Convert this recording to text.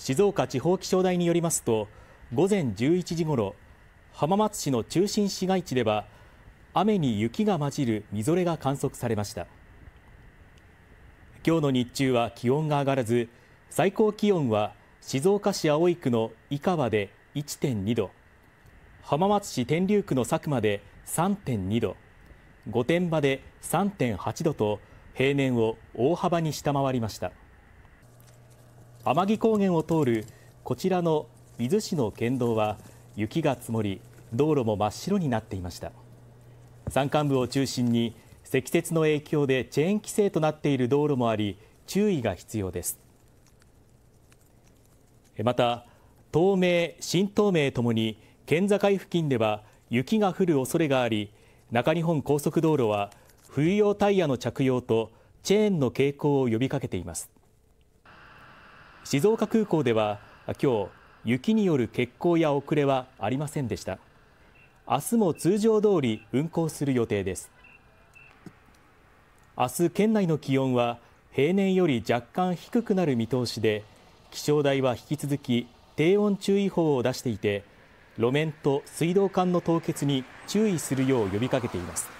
静岡地方気象台によりますと午前11時ごろ浜松市の中心市街地では雨に雪が混じるみぞれが観測されました今日の日中は気温が上がらず最高気温は静岡市葵区の井川で1.2度浜松市天竜区の佐久間で3.2度御殿場で3.8度と平年を大幅に下回りました。天城高原を通るこちらの伊豆市の県道は雪が積もり道路も真っ白になっていました山間部を中心に積雪の影響でチェーン規制となっている道路もあり注意が必要ですまた東名新東名ともに県境付近では雪が降る恐れがあり中日本高速道路は冬用タイヤの着用とチェーンの傾向を呼びかけています静岡空港では今日雪による欠航や遅れはありませんでした明日も通常通り運航する予定です明日県内の気温は平年より若干低くなる見通しで気象台は引き続き低温注意報を出していて路面と水道管の凍結に注意するよう呼びかけています